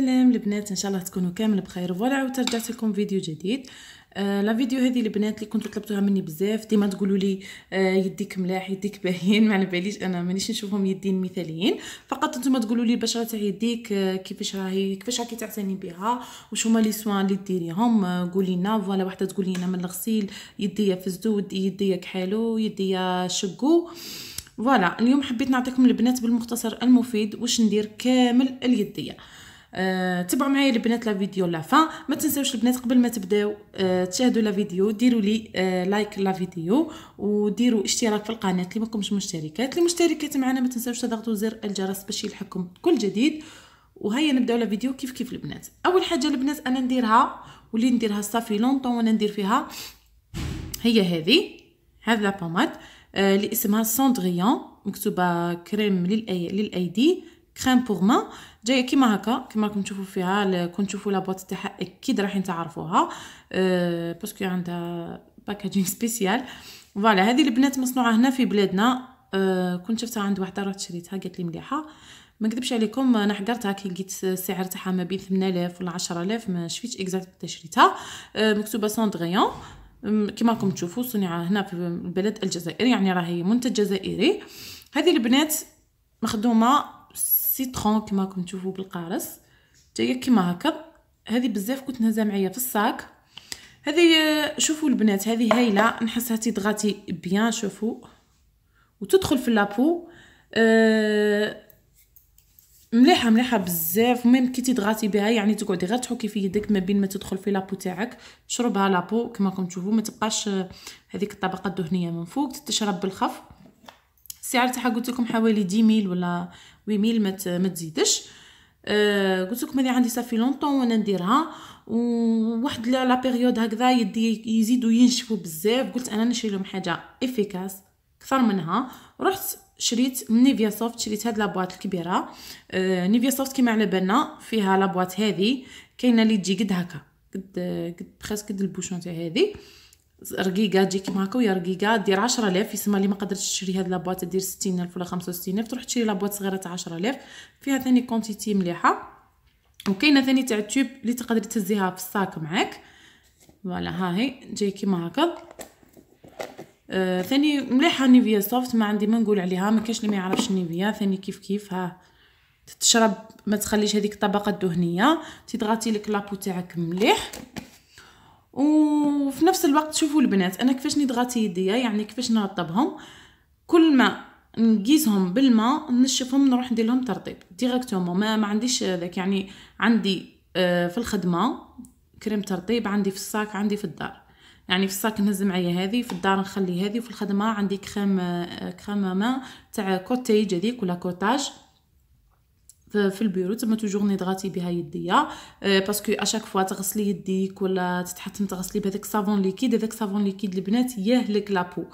سلام البنات ان شاء الله تكونوا كامل بخير فوالا عاود رجعت لكم فيديو جديد آه فيديو هذه البنات اللي كنتو طلبتوها مني بزاف ديما تقولوا لي آه يديك ملاح يديك باهين ما على باليش انا مانيش نشوفهم يدين مثاليين فقط نتوما تقولوا لي البشره تاع يديك آه كيفاش راهي كيفاش راكي تعتني بها وش هما لي سوان اللي ديريهم آه قولي لنا فوالا وحده تقول لنا من الغسيل يديا فزدود يديا كحالو يديا شقو فوالا اليوم حبيت نعطيكم البنات بالمختصر المفيد واش ندير كامل اليديه أه تبعوا معايا البنات لا فيديو لا فان ما تنساوش البنات قبل ما تبداو أه تشاهدوا لا فيديو ديروا لي أه لايك لا فيديو وديروا اشتراك في القناه اللي ماكمش مشتركات المشتركات معنا ما تنساوش تضغطوا زر الجرس باش يلحقكم كل جديد وهيا نبداو لا فيديو كيف كيف البنات اول حاجه البنات انا نديرها واللي نديرها صافي لونطون وانا ندير فيها هي هذه هذا لا بوماد اللي اسمها سوندريون مكتوبه كريم للايدي كريم بوغ مان جايه كيما هكا كيما راكم تشوفوا فيها كون تشوفوا لا بوت تاعها اكيد رايحين تعرفوها أه باسكو عندها باكاجين سبيسيال فوالا هذه البنات مصنوعه هنا في بلادنا أه كنت شفتها عند وحده رحت شريتها قالت لي مليحه ما نكذبش عليكم انا حقرتها كي لقيت السعر تاعها ما بين 8000 ولا 10000 ما شفتش اكزاكت شريتها أه مكتوبه سوندغيون كيما راكم تشوفوا صنع هنا في البلد الجزائر يعني راهي منتج جزائري هذه البنات مخدومه سيترون كما راكم تشوفوا بالقارص جاية هي كما هكا هذه بزاف كنت نهزها معايا في الصاك هذه شوفوا البنات هذه هايله نحسها تضغطي بيان شوفوا وتدخل في لابو أه مليحه مليحه بزاف ميم كي تضغطي بها يعني تقعدي غير تحكي في يدك ما بين ما تدخل في لابو تاعك تشربها لابو كما راكم تشوفوا ما تبقاش آه، هذيك الطبقه الدهنيه من فوق تتشرب بالخف السعر تاعها قلت لكم حوالي دي ميل ولا وي ميل ما تزيدش أه قلت لكم هذه عندي صافي لونطون وانا نديرها وواحد لا بيريود هكذا يدي يزيدوا ينشفوا بزاف قلت انا نشري لهم حاجه افيكاس اكثر منها رحت شريت من نيفيا سوفت شريت هاد لابواط الكبيره آه نيفيا سوفت كيما على بالنا فيها لابواط هذه كاينه اللي تجي قد هكا قد قد بريسك قد البوشون تاع هذه رقيقه تجيك هكا ويا رقيقه دير 10000 يسمى اللي ما قدرتش تشري هاد لابوات دير 60000 ولا 65000 تروح تشري لابوات صغيره تاع 10000 فيها ثاني كونتيتي مليحه وكاينه ثاني تاع التوب اللي تقدري تهزيها في الصاك معاك فوالا ها هي جاي كيما هكا آه ثاني مليحه نيفيا سوفت ما عندي ما نقول عليها ما كاينش اللي ما يعرفش نيفيا ثاني كيف كيف ها تشرب ما تخليش هذيك الطبقه الدهنيه تضغطي لك لابو تاعك مليح وفي نفس الوقت شوفوا البنات انا كيفاش نضغط يديا يعني كيفاش نرطبهم كل ما نقيسهم بالماء نشفهم نروح ندير لهم ترطيب ديريكتومون ما, ما عنديش ذاك يعني عندي آه، في الخدمه كريم ترطيب عندي في الصاك عندي في الدار يعني في الصاك نهز معايا هذه في الدار نخلي هذه وفي الخدمه عندي كريم كريم ما تاع كوتيج هذيك ولا كوتاج في البيرو تما توجور نيدغاتي بها يديا باسكو اشاك فوا تغسلي يديك ولا تتحتم تغسلي بهذاك صافون ليكيد هذاك صافون ليكيد البنات يهلك لابو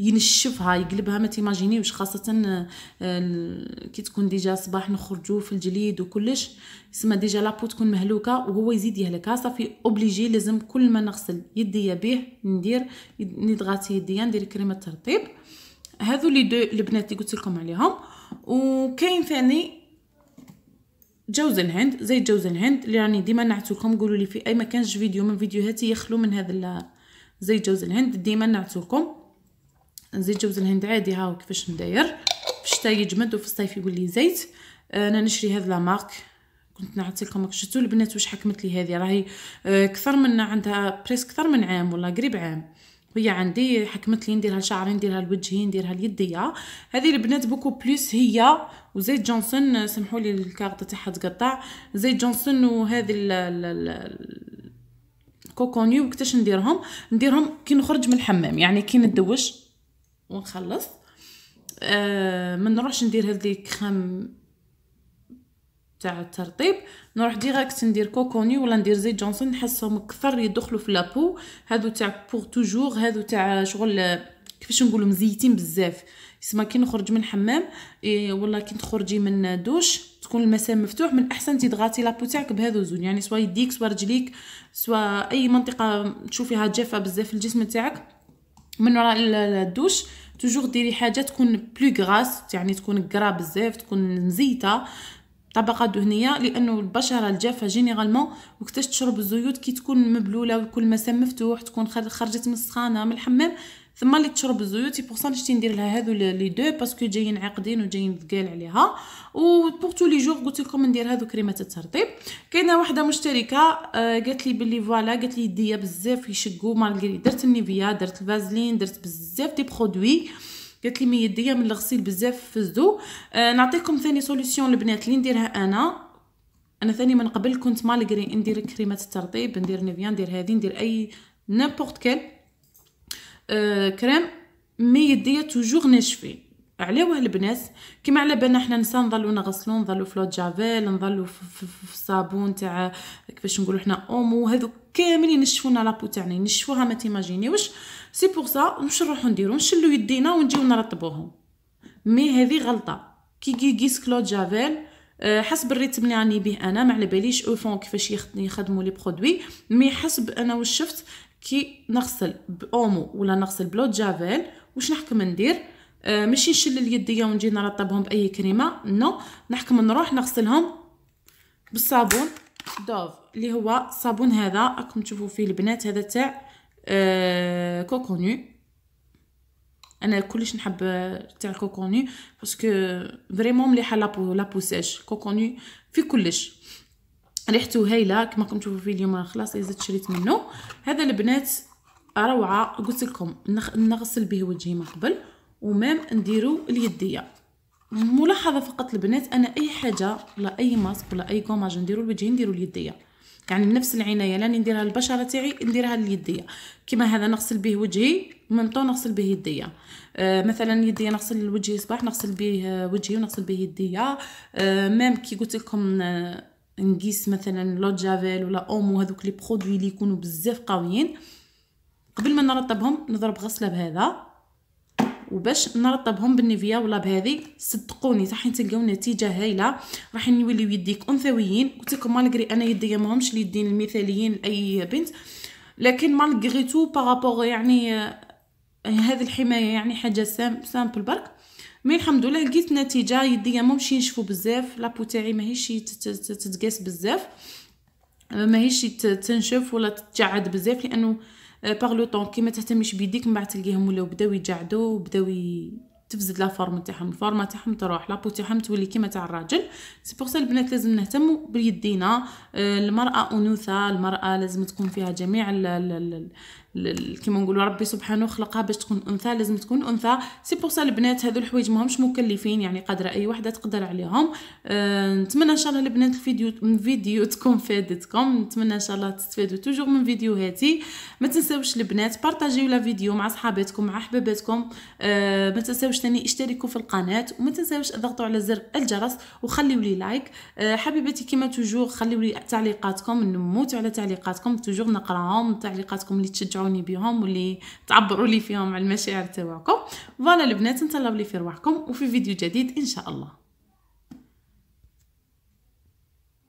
ينشفها يقلبها ما تيماجينيوش خاصه آه، كي تكون ديجا صباح نخرجو في الجليد وكلش يسمى ديجا لابو تكون مهلوكه وهو يزيد يهلكها صافي اوبليجي لازم كل ما نغسل يديا بيه ندير نيدغاتي يديا ندير كريمه ترطيب هذو لي دو البنات اللي قلت لكم عليهم وكاين ثاني جوز الهند زيت جوز الهند اللي راني ديما نعتوكم قولوا لي في اي مكان فيديو من فيديوهاتي يخلو من هذا زيت جوز الهند ديما نعتوكم زيت جوز الهند عادي هاو كيفاش نداير في الشتاء يجمد وفي الصيف يقول لي زيت آه، انا نشري هذا لا مارك كنت نعطيكم شفتوا البنات واش حكمت لي هذه راهي آه، كثر من عندها بريس كثر من عام ولا قريب عام هي عندي حكمت لي ندير هالشعر ندير هالوجهين ندير هاليديه هذه البنات بوكو بلوس هي وزيت جونسون سمحوا لي الكارت تاعها تقطع زيت جونسون وهذه كوكونيو كتاش نديرهم نديرهم كي نخرج من الحمام يعني كي ندوش ونخلص آه ما نروحش ندير هذه كريم تاع الترطيب نروح ديريكت ندير كوكوني ولا ندير زيت جونسون نحسهم كثر يدخلوا في لابو هادو تاع بور توجور هادو تاع شغل كيفاش نقولوا مزيتين بزاف يسمى كي نخرج من الحمام إيه ولا كي تخرجي من دوش تكون المسام مفتوح من الاحسن تضغطي لابو تاعك بهذو زون يعني سوا يديك سوا رجليك سوا اي منطقه تشوفيها جافه بزاف في الجسم تاعك من وراء الدوش توجور ديري حاجه تكون بلو غراس يعني تكون كرا بزاف تكون مزيته طبقه دهنيه لانه البشره الجافه جينيرالمون وقتاش تشرب الزيوت كي تكون مبلوله ويكون المسام مفتوح تكون خرجت من السخانه من الحمام ثم اللي تشرب الزيوت سي بورصا شتي ندير لها هادو لي دو باسكو جايين عاقدين وجايين ثقال عليها و بور تو لي جور قلت لكم ندير هادو كريمات الترطيب كاينه وحده مشتركه آه، قالت لي بلي فوالا قالت لي يديا بزاف يشقوا مالغري درت النيفيا درت الفازلين درت بزاف دي برودوي قالت لي مي يديا من الغسيل بزاف الزو آه نعطيكم ثاني سوليسيون البنات اللي نديرها انا انا ثاني من قبل كنت مالغري ندير كريمات الترطيب ندير نيفيا ندير هذه ندير اي نيمبورط كيل آه كريم مي يديا توجور ناشفين علاوه البنات كيما على بالنا حنا نسا نظلو نغسلو نظلو في جافيل نظلو في الصابون تاع كيفاش نقولو حنا اومو هذو كامل ينشفونا لابو تاعنا ينشفوها ما تيماجينيوش سي بوغ سا مش نروحو نديرو نشلو يدينا ونجيو نرطبوهم مي هذه غلطه كي كيس كلو جافيل آه، حسب الريتم اللي راني به انا ما على باليش اوفون كيفاش يخدموا لي برودوي مي حسب انا واش شفت كي نغسل باومو ولا نغسل بلو جافيل واش نحكم ندير آه، ماشي نشلل يديا ونجي نرطبهم باي كريمه نو نحكم نروح نغسلهم بالصابون دوف اللي هو الصابون هذا راكم تشوفوا فيه البنات هذا تاع آه، كوكوني انا كلش نحب تاع كوكوني باسكو فريمون مليحه لابو لا سيش كوكوني في كلش ريحته هايله كما راكم تشوفوا فيه اليوم خلاص زدت شريت منه هذا البنات روعه قلت لكم نغسل به وجهي من قبل ومام نديرو اليديه ملاحظه فقط البنات انا اي حاجه ولا اي ماسك ولا اي كوماج نديرو الوجه نديرو اليديه يعني نفس العنايه لاني نديرها للبشره تاعي نديرها لليديه كما هذا نغسل به وجهي وميم طون نغسل به يديه آه مثلا يديه نغسل وجهي صباح نغسل به وجهي ونغسل به يديه آه مام كي قلت لكم آه، نقيس مثلا لو جافيل ولا اومو هذوك لي برودوي اللي يكونوا بزاف قويين قبل ما نرطبهم نضرب غسله بهذا وباش نرطبهم بالنيفيا ولا بهذه صدقوني راح تلقاو نتيجه هايله راح يوليو يديك انثويين قلت لكم مالغري انا يدي ماهمش اليدين المثاليين لاي بنت لكن مالغري تو بارابور يعني آه، هذه الحمايه يعني حاجه سام سامبل برك مي الحمد لله لقيت نتيجه يديا ماهمش ينشفوا بزاف لابو تاعي ماهيش تتقاس بزاف آه، ماهيش تنشف ولا تتجعد بزاف لانه باغ لو طون كي ما تهتميش بيديك من بعد تلقيهم ولاو بداو يتجعدوا بداو تفزد لا فورم تاعهم الفورما تاعهم تروح لابو تاعهم تولي كيما تاع الراجل سي بوغ البنات لازم نهتموا بيدينا آه. المراه انوثه المراه لازم تكون فيها جميع كيما نقولوا ربي سبحانه خلقها باش تكون انثى لازم تكون انثى سي بور سا البنات هادو الحوايج ماهمش مكلفين يعني قادره اي وحده تقدر عليهم أه نتمنى ان شاء الله البنات الفيديو من فيديو تكون فادتكم نتمنى ان شاء الله تستفادوا توجور من فيديوهاتي ما تنساوش البنات بارطاجيو لا فيديو مع صحاباتكم مع احباباتكم أه ما تنساوش ثاني اشتركوا في القناه وما تنساوش اضغطوا على زر الجرس وخليوا لي لايك أه حبيباتي كيما توجور خليوا لي تعليقاتكم نموت على تعليقاتكم توجور نقراهم تعليقاتكم اللي تشجعوا تشجعوني بهم واللي تعبروا لي فيهم على المشاعر تاعكم فوالا البنات نطلب لي في رواحكم وفي فيديو جديد ان شاء الله